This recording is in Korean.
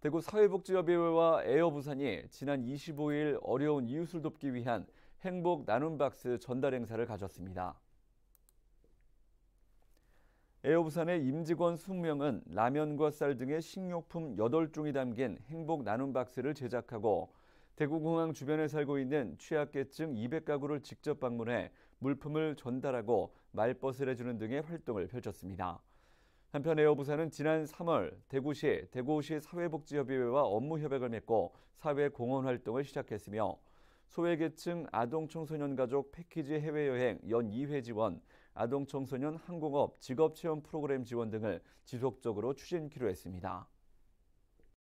대구 사회복지협의회와 에어부산이 지난 25일 어려운 이웃을 돕기 위한 행복 나눔 박스 전달 행사를 가졌습니다. 에어부산의 임직원 20명은 라면과 쌀 등의 식료품 8종이 담긴 행복 나눔 박스를 제작하고 대구공항 주변에 살고 있는 취약계층 200가구를 직접 방문해 물품을 전달하고 말벗을 해주는 등의 활동을 펼쳤습니다. 한편 에어부사는 지난 3월 대구시, 대구시 사회복지협의회와 업무 협약을 맺고 사회 공헌 활동을 시작했으며 소외계층 아동 청소년 가족 패키지 해외여행 연 2회 지원, 아동 청소년 항공업 직업 체험 프로그램 지원 등을 지속적으로 추진키로 했습니다.